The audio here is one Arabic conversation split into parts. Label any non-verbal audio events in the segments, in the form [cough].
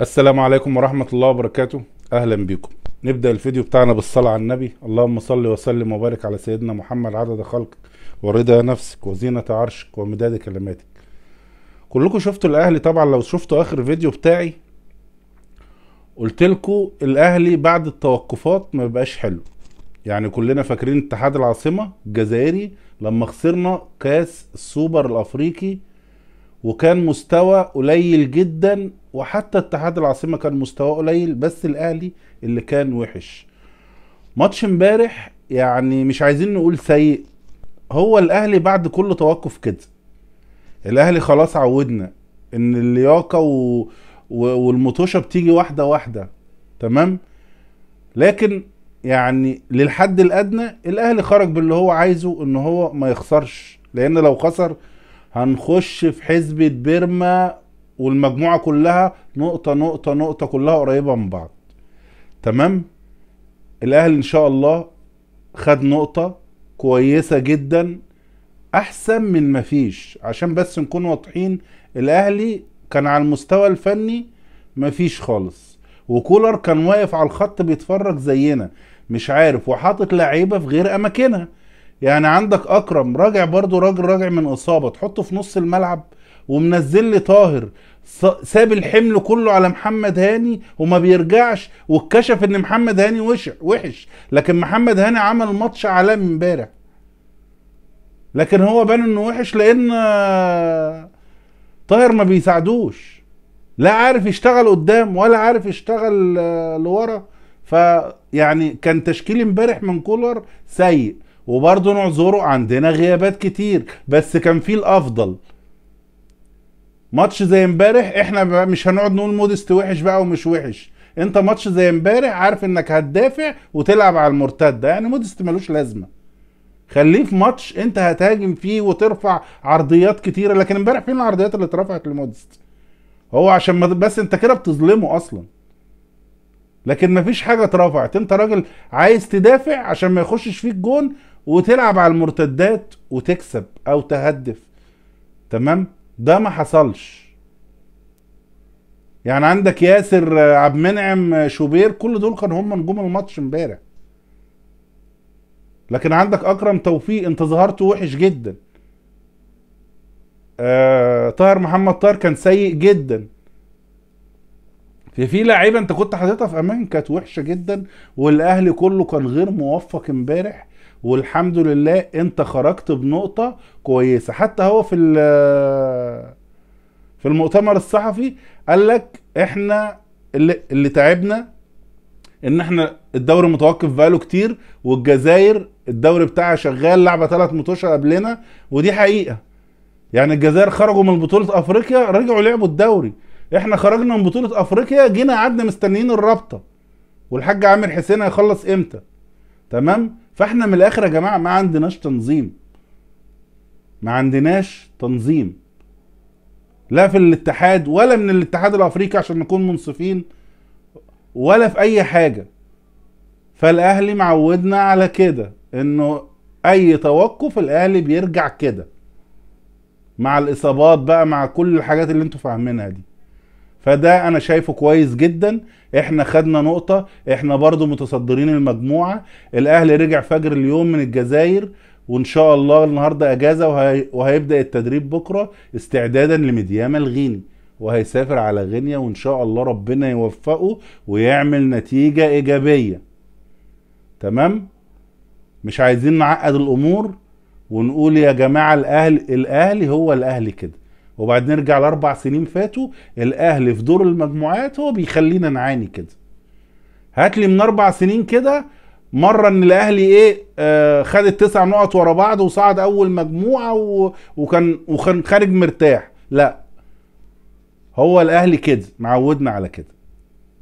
السلام عليكم ورحمة الله وبركاته أهلا بكم نبدأ الفيديو بتاعنا بالصلاة على النبي اللهم صل وسلم وبارك على سيدنا محمد عدد خلقك ورضا نفسك وزينة عرشك ومداد كلماتك كلكم شفتوا الأهلي طبعا لو شفتوا آخر فيديو بتاعي قلت لكم الأهلي بعد التوقفات ما بيبقاش حلو يعني كلنا فاكرين اتحاد العاصمة الجزائري لما خسرنا كاس السوبر الأفريقي وكان مستوى قليل جدا وحتى اتحاد العاصمه كان مستواه قليل بس الاهلي اللي كان وحش ماتش امبارح يعني مش عايزين نقول سيء هو الاهلي بعد كل توقف كده الاهلي خلاص عودنا ان اللياقه و... و... والمطوشه بتيجي واحده واحده تمام لكن يعني للحد الادنى الاهلي خرج باللي هو عايزه ان هو ما يخسرش لان لو خسر هنخش في حزبة بيرما والمجموعة كلها نقطة نقطة نقطة كلها قريبة من بعض تمام الاهلي ان شاء الله خد نقطة كويسة جدا احسن من مفيش عشان بس نكون واضحين الاهلي كان على المستوى الفني مفيش خالص وكولر كان واقف على الخط بيتفرج زينا مش عارف وحاطط لعيبه في غير اماكنها يعني عندك اكرم راجع برضو راجل راجع من اصابه تحطه في نص الملعب ومنزل لي طاهر ساب الحمل كله على محمد هاني وما بيرجعش واتكشف ان محمد هاني وحش لكن محمد هاني عمل ماتش عالمي امبارح لكن هو بان انه وحش لان طاهر ما بيساعدوش لا عارف يشتغل قدام ولا عارف يشتغل آه، لورا فيعني كان تشكيل امبارح من كولر سيء وبرضه نعذره عندنا غيابات كتير بس كان فيه الافضل ماتش زي امبارح احنا مش هنقعد نقول مودست وحش بقى ومش وحش انت ماتش زي امبارح عارف انك هتدافع وتلعب على المرتده يعني مودست ملوش لازمه خليه في ماتش انت هتهاجم فيه وترفع عرضيات كتيره لكن امبارح فين العرضيات اللي اترفعت لمودست هو عشان ما بس انت كده بتظلمه اصلا لكن مفيش حاجه اترفعت انت راجل عايز تدافع عشان ما يخشش فيك جون وتلعب على المرتدات وتكسب او تهدف تمام ده ما حصلش يعني عندك ياسر عبد المنعم شوبير كل دول كانوا هم نجوم الماتش امبارح لكن عندك اكرم توفيق انت ظهرت وحش جدا آه، طاهر محمد طاهر كان سيء جدا في في لعيبه انت كنت حاططها في امان كانت وحشه جدا والاهلي كله كان غير موفق امبارح والحمد لله انت خرجت بنقطة كويسة حتى هو في في المؤتمر الصحفي قال لك احنا اللي, اللي تعبنا ان احنا الدوري متوقف بقاله كتير والجزائر الدوري بتاعها شغال لعبه ثلاث متوشه قبلنا ودي حقيقه يعني الجزائر خرجوا من بطوله افريقيا رجعوا لعبوا الدوري احنا خرجنا من بطوله افريقيا جينا قعدنا مستنيين الرابطه والحاج عامر حسين هيخلص امتى تمام فاحنا من الاخر يا جماعه ما عندناش تنظيم ما عندناش تنظيم لا في الاتحاد ولا من الاتحاد الافريقي عشان نكون منصفين ولا في اي حاجه فالاهلي معودنا على كده انه اي توقف الاهلي بيرجع كده مع الاصابات بقى مع كل الحاجات اللي انتوا فاهمينها دي فده انا شايفه كويس جدا احنا خدنا نقطة احنا برضو متصدرين المجموعة الاهلي رجع فجر اليوم من الجزائر وان شاء الله النهاردة اجازة وهي... وهيبدأ التدريب بكرة استعدادا لمديام الغيني وهيسافر على غينيا وان شاء الله ربنا يوفقه ويعمل نتيجة ايجابية تمام مش عايزين نعقد الامور ونقول يا جماعة الاهل الاهلي هو الاهلي كده وبعد نرجع لاربع سنين فاتوا الاهلي في دور المجموعات هو بيخلينا نعاني كده هات لي من اربع سنين كده مره ان الاهلي ايه آه خد التسع نقط ورا بعض وصعد اول مجموعه و... وكان وكان خارج مرتاح لا هو الاهلي كده معودنا على كده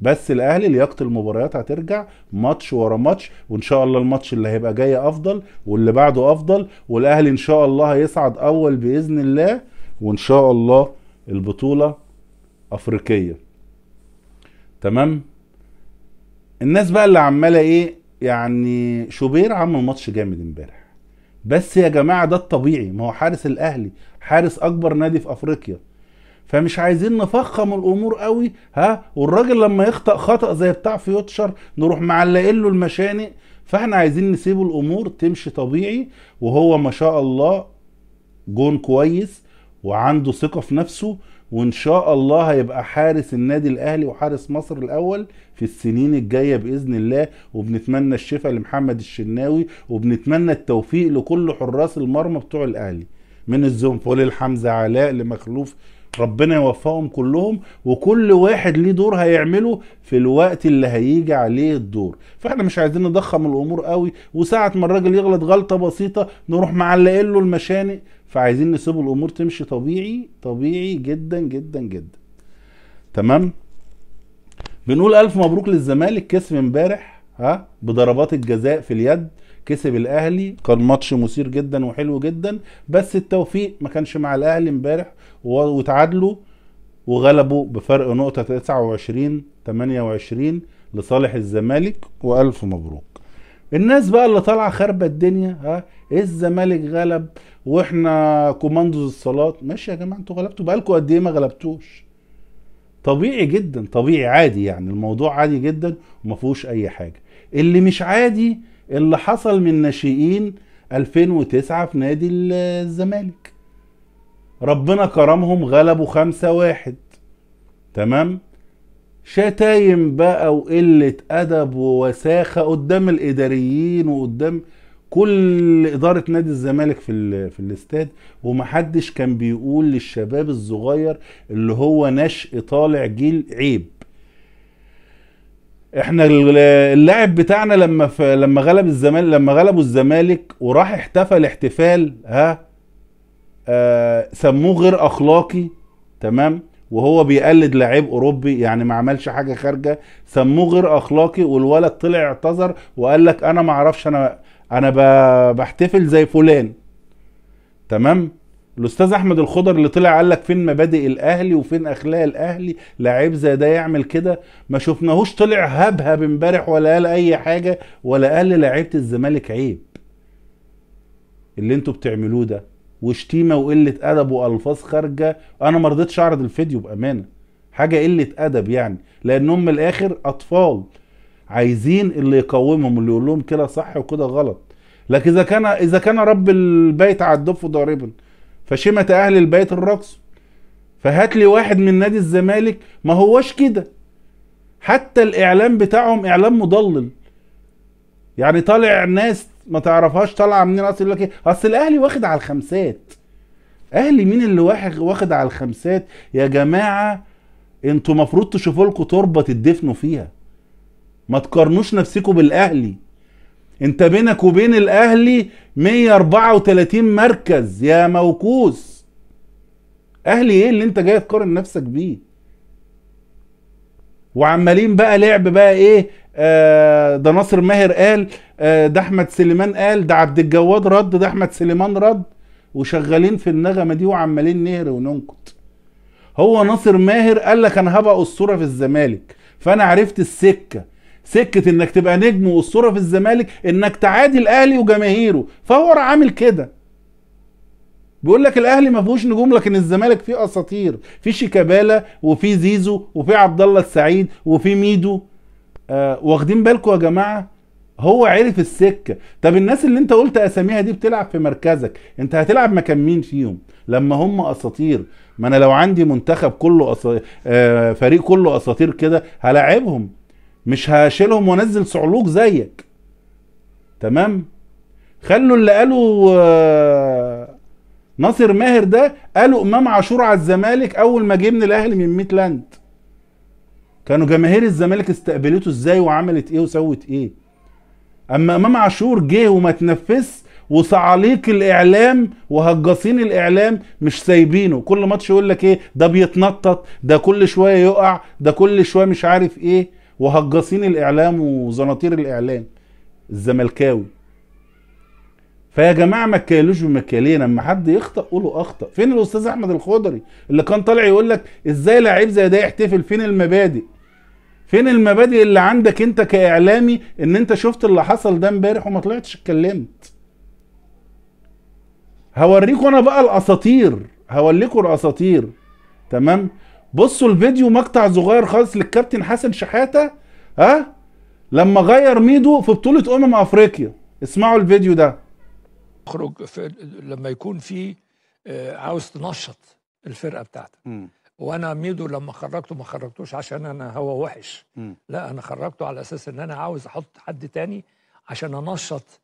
بس الاهلي لياقه المباريات هترجع ماتش ورا ماتش وان شاء الله الماتش اللي هيبقى جاي افضل واللي بعده افضل والاهلي ان شاء الله هيصعد اول باذن الله وان شاء الله البطوله افريقيه تمام الناس بقى اللي عماله ايه يعني شوبير عمل ماتش جامد امبارح بس يا جماعه ده الطبيعي ما هو حارس الاهلي حارس اكبر نادي في افريقيا فمش عايزين نفخم الامور قوي ها والراجل لما يخطا خطا زي بتاع فيوتشر نروح معلقين له المشانق فاحنا عايزين نسيب الامور تمشي طبيعي وهو ما شاء الله جون كويس وعنده ثقه في نفسه وان شاء الله هيبقى حارس النادي الاهلي وحارس مصر الاول في السنين الجايه باذن الله وبنتمنى الشفاء لمحمد الشناوي وبنتمنى التوفيق لكل حراس المرمى بتوع الاهلي من الزنفول لحمزه علاء لمخلوف ربنا يوفقهم كلهم وكل واحد ليه دور هيعمله في الوقت اللي هيجي عليه الدور فاحنا مش عايزين نضخم الامور قوي وساعه ما الراجل يغلط غلطه بسيطه نروح معلقين له المشانق فعايزين نسيب الامور تمشي طبيعي طبيعي جدا جدا جدا تمام بنقول الف مبروك للزمالك كسب امبارح ها بضربات الجزاء في اليد كسب الاهلي كان ماتش مثير جدا وحلو جدا بس التوفيق ما كانش مع الاهلي امبارح وتعادلوا وغلبوا بفرق نقطة 29 28 لصالح الزمالك والف مبروك الناس بقى اللي طالعه خاربه الدنيا ها إيه الزمالك غلب واحنا كوماندوز الصلاه ماشي يا جماعه انتوا غلبتوا بقالكم قد ايه ما غلبتوش طبيعي جدا طبيعي عادي يعني الموضوع عادي جدا وما فيهوش اي حاجه اللي مش عادي اللي حصل من ناشئين 2009 في نادي الزمالك ربنا كرمهم غلبوا خمسة واحد تمام شتايم بقى وقلة أدب ووساخة قدام الإداريين وقدام كل إدارة نادي الزمالك في في الاستاد ومحدش كان بيقول للشباب الصغير اللي هو نشأ طالع جيل عيب احنا اللاعب بتاعنا لما لما غلب الزمالك لما غلبوا الزمالك وراح احتفل احتفال ها آه سموه غير اخلاقي تمام وهو بيقلد لعيب اوروبي يعني ما عملش حاجه خارجه سموه غير اخلاقي والولد طلع اعتذر وقال لك انا ما اعرفش انا انا بحتفل زي فلان تمام الاستاذ احمد الخضر اللي طلع قال لك فين مبادئ الاهلي وفين اخلاق الاهلي لعيب زي ده يعمل كده ما شفناهوش طلع هبهب امبارح ولا قال اي حاجه ولا قال لعيبه الزمالك عيب اللي انتوا بتعملوه ده وشتيمه وقله ادب والفاظ خارجه انا ما رضيتش اعرض الفيديو بامانه حاجه قله ادب يعني لانهم من الاخر اطفال عايزين اللي يقومهم اللي يقول لهم كده صح وكده غلط لكن اذا كان اذا كان رب البيت عدف ضاربا فشمت اهل البيت الرقص فهات لي واحد من نادي الزمالك ما هوش كده حتى الاعلام بتاعهم اعلام مضلل يعني طالع ناس ما تعرفهاش طالعه منين اصل يقول لك ايه اصل الاهلي واخد على الخمسات اهلي مين اللي واخد على الخمسات يا جماعه انتوا المفروض تشوفوا لكم تربه تدفنوا فيها ما تقارنوش نفسكم بالاهلي انت بينك وبين الاهلي 134 مركز يا موكوس اهلي ايه اللي انت جاي تقارن نفسك بيه وعمالين بقى لعب بقى ايه آه، ده ناصر ماهر قال آه، ده احمد سليمان قال ده عبد الجواد رد ده احمد سليمان رد وشغالين في النغمه دي وعمالين نهر وننكت هو ناصر ماهر قال لك انا هبقى اسطوره في الزمالك فانا عرفت السكه سكه انك تبقى نجم واسطوره في الزمالك انك تعادي الاهلي وجماهيره فهو عامل كده بيقول لك الاهلي ما فيهوش نجوم لكن الزمالك فيه اساطير في شيكابالا وفي زيزو وفي عبد الله السعيد وفي ميدو آه، واخدين بالكم يا جماعه هو عرف السكه طب الناس اللي انت قلت اساميها دي بتلعب في مركزك انت هتلعب مكان مين فيهم لما هم اساطير ما انا لو عندي منتخب كله أسا... آه فريق كله اساطير كده هلاعبهم مش هشيلهم وانزل صعلوك زيك تمام خلوا اللي قالوا آه ناصر ماهر ده قالوا امام عاشور على الزمالك اول ما جه من الاهلي من ميتلاند كانوا جماهير الزمالك استقبلته ازاي وعملت ايه وسوت ايه اما امام عاشور جه وما تنفذش وصعليك الاعلام وهجاصين الاعلام مش سايبينه كل ماتش يقول لك ايه ده بيتنطط ده كل شويه يقع ده كل شويه مش عارف ايه وهجاصين الاعلام وزناطير الاعلام الزملكاوي فيا جماعه ما تكيلوش بمكيالين لما حد يخطا قولوا اخطا فين الاستاذ احمد الخضري اللي كان طالع يقول لك ازاي لعيب زي ده يحتفل فين المبادئ فين المبادئ اللي عندك انت كاعلامي ان انت شفت اللي حصل ده امبارح وما طلعتش اتكلمت هوريكم انا بقى الاساطير هوريكم الاساطير تمام بصوا الفيديو مقطع صغير خالص للكابتن حسن شحاته ها لما غير ميدو في بطوله امم افريقيا اسمعوا الفيديو ده تخرج لما يكون في آه، عاوز تنشط الفرقه بتاعتك وانا ميدو لما خرجته ما خرجتوش عشان انا هو وحش مم. لا انا خرجته على اساس ان انا عاوز احط حد تاني عشان انشط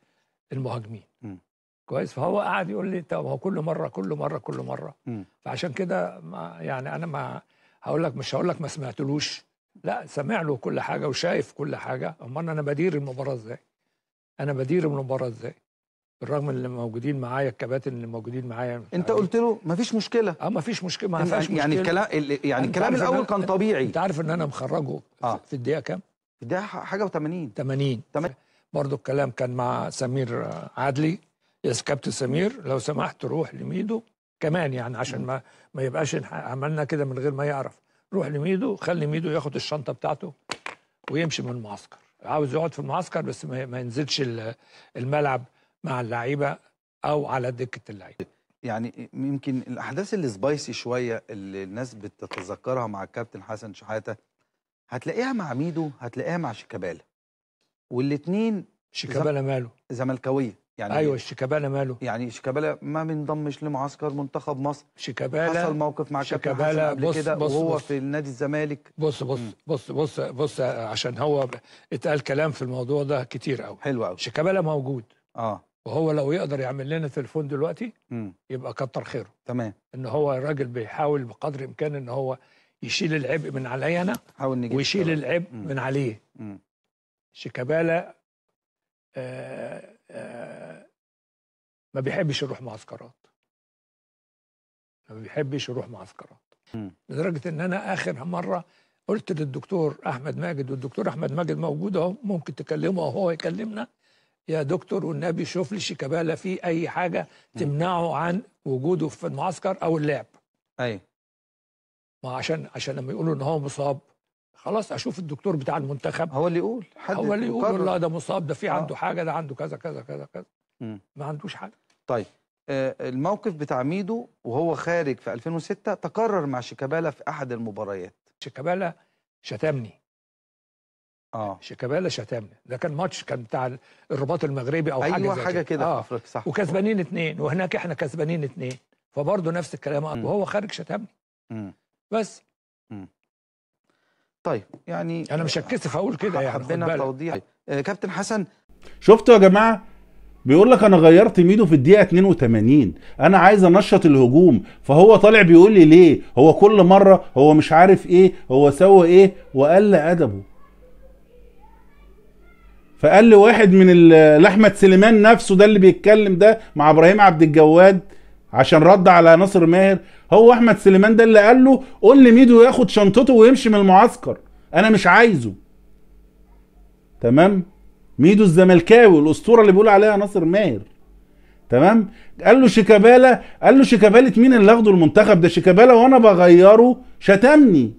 المهاجمين مم. كويس فهو قعد يقول لي طب هو كل مره كل مره كل مره مم. فعشان كده يعني انا ما هقول لك مش هقول لك ما سمعتلوش لا سامع له كل حاجه وشايف كل حاجه امال انا بدير المباراه ازاي انا بدير المباراه ازاي بالرغم اللي موجودين معايا الكباتن اللي موجودين معايا انت يعني قلت له مفيش مشكله اه مفيش مشكله ما فيهاش يعني مشكله يعني الكلام يعني الكلام الاول كان طبيعي انت عارف ان انا مخرجه آه. في الدقيقه كام في الدقيقه حاجه و80 80 برضه الكلام كان مع سمير عدلي يا كابتن سمير لو سمحت روح لميدو كمان يعني عشان ما ما يبقاش عملنا كده من غير ما يعرف روح لميدو خلي ميدو ياخد الشنطه بتاعته ويمشي من المعسكر عاوز يقعد في المعسكر بس ما ينزلش الملعب مع اللعيبه او على دكه اللعيبه يعني يمكن الاحداث اللي سبايسي شويه اللي الناس بتتذكرها مع الكابتن حسن شحاته هتلاقيها مع ميدو هتلاقيها مع شيكابالا والاثنين شيكابالا ماله زملكاويه يعني ايوه شيكابالا ماله يعني شيكابالا ما بينضمش لمعسكر منتخب مصر شيكابالا حصل موقف مع شيكابالا قبل كده وهو بص في نادي الزمالك بص بص بص بص بص بص عشان هو اتقال كلام في الموضوع ده كتير قوي حلو قوي شيكابالا موجود اه وهو لو يقدر يعمل لنا تليفون دلوقتي مم. يبقى كتر خيره تمام ان هو راجل بيحاول بقدر الامكان ان هو يشيل العبء من عليا انا ويشيل طبعا. العبء مم. من عليه شيكابالا آه، آه، ما بيحبش يروح معسكرات ما بيحبش يروح معسكرات لدرجه ان انا اخر مره قلت للدكتور احمد ماجد والدكتور احمد ماجد موجود اهو ممكن تكلمه وهو يكلمنا يا دكتور والنبي شوف لي شيكابالا في اي حاجه تمنعه عن وجوده في المعسكر او اللعب ايوه ما عشان عشان لما يقولوا ان هو مصاب خلاص اشوف الدكتور بتاع المنتخب هو اللي يقول حد هو اللي يقول لا ده مصاب ده في آه. عنده آه. حاجه ده عنده كذا كذا كذا كذا ما عندوش حاجه طيب آه، الموقف بتاع ميدو وهو خارج في 2006 تكرر مع شيكابالا في احد المباريات شيكابالا شتمني اه شيكابالا شتمنا ده كان ماتش كان بتاع الرباط المغربي او أيوة حاجه حاجه كده اه صح وكسبانين اثنين وهناك احنا كسبانين اثنين فبرضه نفس الكلام م. وهو خارج شتمني بس م. طيب يعني انا مش هتكسف اقول كده يعني حبينا توضيح آه، كابتن حسن شفتوا يا جماعه بيقول لك انا غيرت ميدو في الدقيقه 82 انا عايز انشط الهجوم فهو طالع بيقول لي ليه هو كل مره هو مش عارف ايه هو سوى ايه وقل ادبه فقال لي واحد من احمد سليمان نفسه ده اللي بيتكلم ده مع ابراهيم عبد الجواد عشان رد على ناصر ماهر هو احمد سليمان ده اللي قال له قول لميدو ياخد شنطته ويمشي من المعسكر انا مش عايزه تمام ميدو الزملكاوي الاسطوره اللي بيقول عليها ناصر ماهر تمام قال له شيكابالا قال له شيكابالا مين اللي اخده المنتخب ده شيكابالا وانا بغيره شتمني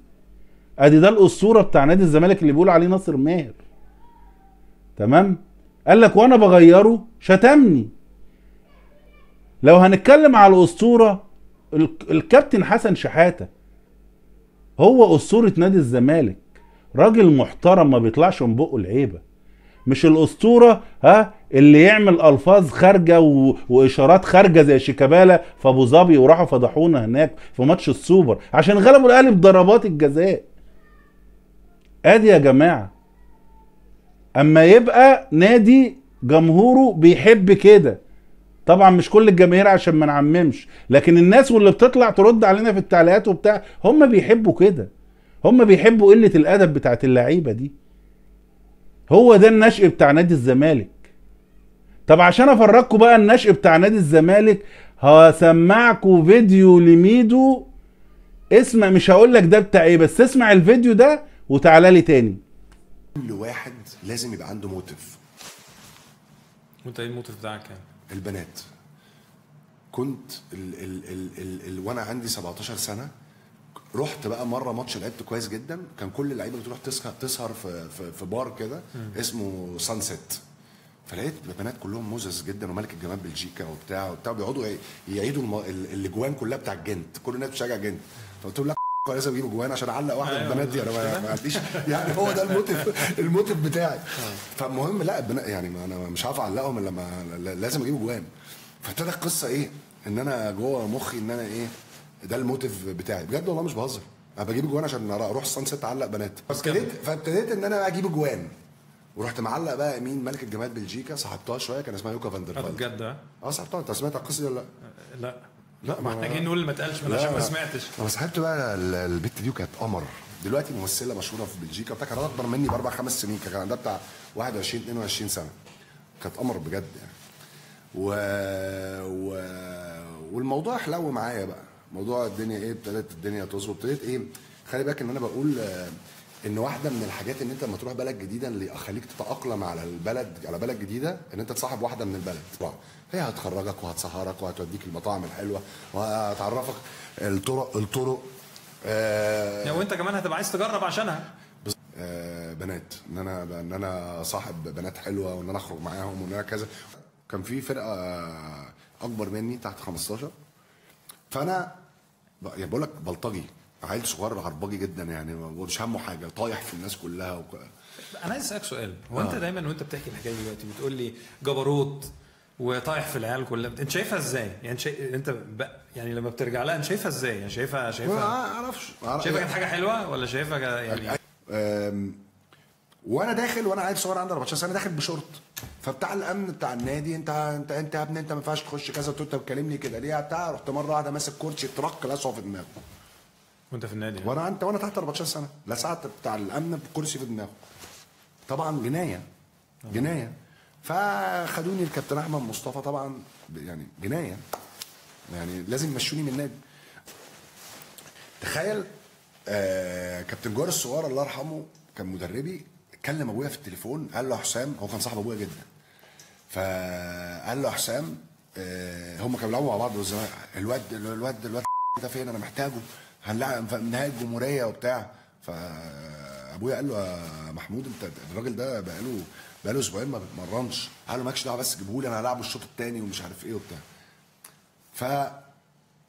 ادي ده الاسطوره بتاع نادي الزمالك اللي بيقول عليه ناصر ماهر تمام قال لك وانا بغيره شتمني لو هنتكلم على الاسطوره الكابتن حسن شحاته هو اسطوره نادي الزمالك راجل محترم ما بيطلعش من بقه العيبه مش الاسطوره ها اللي يعمل الفاظ خارجه و... واشارات خارجه زي شيكابالا في ابو ظبي وراحوا فضحونا هناك في ماتش السوبر عشان غلبوا الاهلي بضربات الجزاء ادي يا جماعه اما يبقى نادي جمهوره بيحب كده طبعا مش كل الجماهير عشان ما نعممش لكن الناس واللي بتطلع ترد علينا في التعليقات وبتاع هم بيحبوا كده هم بيحبوا قله الادب بتاعت اللعيبه دي هو ده النشء بتاع نادي الزمالك طب عشان افرجكم بقى النشء بتاع نادي الزمالك هسمعكم فيديو لميدو اسمع مش هقول لك ده بتاع ايه بس اسمع الفيديو ده وتعالى لي تاني كل واحد لازم يبقى عنده موتيف وانت ايه الموتيف بتاعك يعني؟ البنات كنت ال ال ال ال ال وانا عندي 17 سنه رحت بقى مره ماتش لعبت كويس جدا كان كل اللعيبه بتروح تسهر تسهر في في, في بار كده اسمه سانسيت فلقيت البنات كلهم مزز جدا وملك الجمال بلجيكا وبتاع وبتاع بيقعدوا يعيدوا الاجوان كلها بتاع الجنت كل الناس بتشجع جنت فقلت لهم لازم اجيبه جوانا عشان اعلق واحده أيوه. من البنات دي انا ما عنديش يعني هو ده الموتيف الموتيف بتاعي فالمهم لا البنات يعني انا مش هعرف اعلقهم الا لما لازم اجيبه جوان فابتدى القصه ايه؟ ان انا جوه مخي ان انا ايه ده الموتيف بتاعي بجد والله مش بهزر انا بجيب جوان عشان اروح سان ست اعلق بنات فابتديت فابتديت ان انا اجيب جوان ورحت معلق بقى مين ملكه الجمال بلجيكا صاحبتها شويه كان اسمها يوكا فاندر بجد اه صاحبتها انت سمعت القصه دي ولا لا؟ آه، لا لا محتاجين نقول ما اتقالش من عشان ما سمعتش انا سحبت بقى البت دي وكانت قمر دلوقتي ممثله مشهوره في بلجيكا بتاع كانت اكبر مني باربع خمس سنين كان عندها بتاع 21 22 سنه كانت قمر بجد يعني و... و... والموضوع حلو معايا بقى موضوع الدنيا ايه ابتدت الدنيا تظبط ابتديت ايه خلي بالك ان انا بقول ان واحده من الحاجات ان انت لما تروح بلد جديده اللي يخليك تتاقلم على البلد على بلد جديده ان انت تصاحب واحده من البلد هي هتخرجك وهتسهرك وهتوديك المطاعم الحلوه وهتعرفك الطرق الطرق آه يعني وانت كمان هتبقى عايز تجرب عشانها آه بنات ان انا ان انا صاحب بنات حلوه وان انا اخرج معاهم وان انا كذا كان في فرقه اكبر مني تحت 15 فانا يعني بقول لك بلطجي عيل صغير عربجي جدا يعني مش همه حاجه طايح في الناس كلها وك... انا عايز اسالك سؤال هو انت آه. دايما وانت بتحكي الحكايه دي دلوقتي بتقول لي جبروت وطايح في العيال كلها انت شايفها ازاي؟ يعني شا... انت ب... يعني لما بترجع لها انت شايفها ازاي؟ يعني شايفها شايفها ما اعرفش شايفها كانت حاجه حلوه ولا شايفها يعني أم... وانا داخل وانا عيل صغير عندي 14 سنه داخل بشورت فبتاع الامن بتاع النادي انت انت انت يا ابني انت ما ينفعش تخش كذا انت بتكلمني كده ليه بتاع رحت مره واحده ماسك كرسي اترك لاسعه في دماغه وانت في النادي وانا انت وانا تحت 14 سنه لا ساعه بتاع الامن بكرسي في دماغه طبعا جنايه آه. جنايه فخدوني الكابتن احمد مصطفى طبعا يعني جنايه يعني لازم يمشوني من النادي تخيل آه كابتن جوار الصغير الله يرحمه كان مدربي كلم ابويا في التليفون قال له حسام هو كان صاحب ابويا جدا فقال له حسام آه هم كانوا بيلعبوا مع بعض الواد الواد الواد ده فين انا محتاجه هنلعب نهائي الجمهوريه وبتاع فابويا قال له يا محمود انت الراجل ده بقاله بقاله اسبوعين ما بتمرنش قال له مالكش دعوه بس جيبه لي انا هلعبه الشوط الثاني ومش عارف ايه وبتاع ف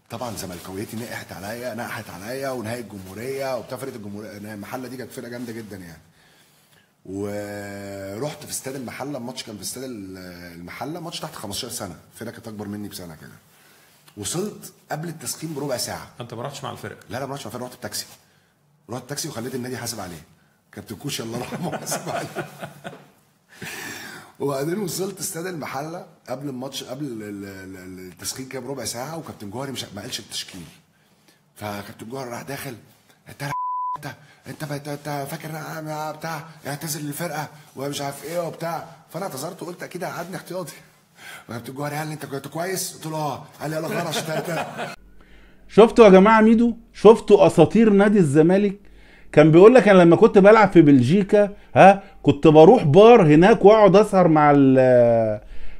طبعا زملكاويتي نقحت عليا نقحت عليا ونهايه الجمهوريه وبتاع فرقه الجمهوريه يعني المحله دي كانت فرقه جامده جدا يعني ورحت في استاد المحله الماتش كان في استاد المحله ماتش تحت 15 سنه فرقه كانت اكبر مني بسنه كده وصلت قبل التسخين بربع ساعه انت ما رحتش مع الفرق لا لا ما رحتش مع الفرق رحت بتاكسي رحت بتاكسي وخليت النادي حاسب عليه كابتن كوشي الله يرحمه [laughs] حاسب عليه وبعدين وصلت استاد المحله قبل الماتش قبل التسخين كده بربع ساعه وكابتن جوهري مش ما قالش التشكيل فكابتن جوهري راح داخل انت [laughs] انت انت فاكر بتاع اعتزل الفرقه ومش عارف ايه وبتاع فانا اعتذرت وقلت اكيد هقعدني احتياطي وقامت الجوهر قال لي انت كنت كويس؟ قلت له اه قال لي يلا غرش شفتوا يا جماعه ميدو؟ شفتوا اساطير نادي الزمالك؟ كان بيقول لك انا لما كنت بلعب في بلجيكا ها كنت بروح بار هناك واقعد اسهر مع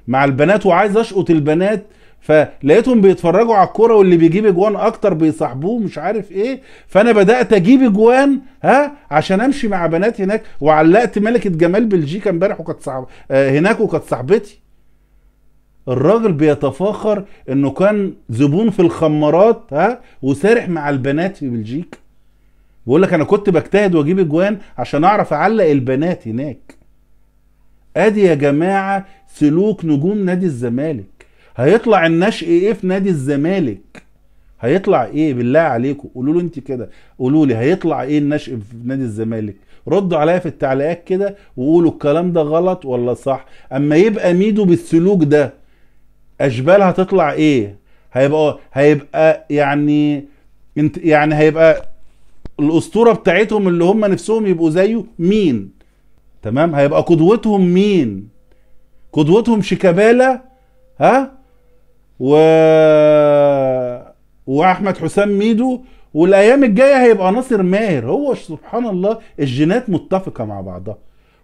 مع البنات وعايز اشقط البنات فلقيتهم بيتفرجوا على الكوره واللي بيجيب اجوان اكتر بيصاحبوه مش عارف ايه فانا بدات اجيب اجوان ها عشان امشي مع بنات هناك وعلقت ملكه جمال بلجيكا امبارح وكانت صاحبه آه، هناك وكانت صاحبتي الراجل بيتفاخر انه كان زبون في الخمارات ها وسارح مع البنات في بلجيكا بيقول لك انا كنت بجتهد واجيب اجوان عشان اعرف اعلق البنات هناك ادي يا جماعه سلوك نجوم نادي الزمالك هيطلع النشئ ايه في نادي الزمالك هيطلع ايه بالله عليكم قولوا له انت كده قولوا لي هيطلع ايه النشئ في نادي الزمالك ردوا عليا في التعليقات كده وقولوا الكلام ده غلط ولا صح اما يبقى ميدو بالسلوك ده اشبال هتطلع ايه هيبقى هيبقى يعني انت يعني هيبقى الاسطوره بتاعتهم اللي هم نفسهم يبقوا زيه مين تمام هيبقى قدوتهم مين قدوتهم شيكابالا ها و واحمد حسام ميدو والايام الجايه هيبقى ناصر ماهر هو سبحان الله الجينات متفقه مع بعضها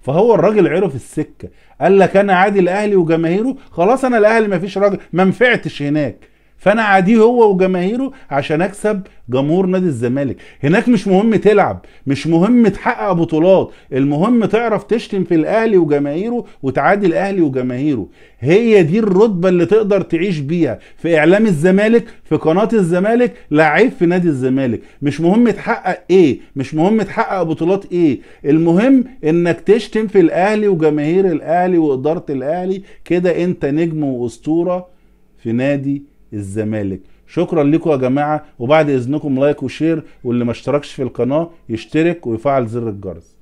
فهو الراجل عرف السكه قال لك انا عادي الاهلي وجماهيره خلاص انا الاهلي مفيش راجل ما نفعتش هناك فانا عاديه هو وجماهيره عشان اكسب جمهور نادي الزمالك هناك مش مهم تلعب مش مهم تحقق بطولات المهم تعرف تشتم في الاهلي وجماهيره وتعادي الاهلي وجماهيره هي دي الرتبه اللي تقدر تعيش بيها في اعلام الزمالك في قناه الزمالك لعيب في نادي الزمالك مش مهم تحقق ايه مش مهم تحقق بطولات ايه المهم انك تشتم في الاهلي وجماهير الاهلي واداره الاهلي كده انت نجم واسطوره في نادي الزمالك شكرا لكم يا جماعه وبعد اذنكم لايك وشير واللي ما اشتركش في القناه يشترك ويفعل زر الجرس